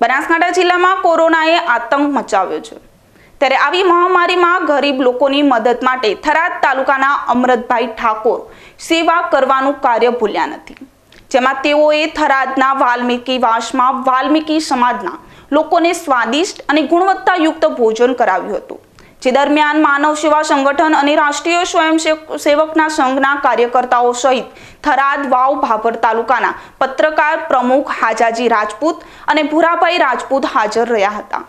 બનાસકાંઠા જિલ્લામાં કોરોનાએ આતંક મચાવ્યો છે ત્યારે આવી મહામારીમાં ગરીબ લોકોની મદદ માટે થરાદ તાલુકાના અમરતભાઈ ઠાકોર સેવા કરવાનું કાર્ય ભૂલ્યા નથી જેમાં તેઓએ થરાદના વાલ્મીકી વાસમાં વાલ્મીકી સમાજના લોકોને સ્વાદિષ્ટ અને ગુણવત્તાયુક્ત ભોજન કરાવ્યું હતું જે દરમિયાન માનવ સેવા સંગઠન અને રાષ્ટ્રીય સ્વયંસેવકના સંઘના કાર્યકર્તાઓ સહિત થરાદ વાવ ભાભર તાલુકાના પત્રકાર પ્રમુખ હાજાજી રાજપૂત અને ભૂરાભાઈ રાજપૂત હાજર રહ્યા હતા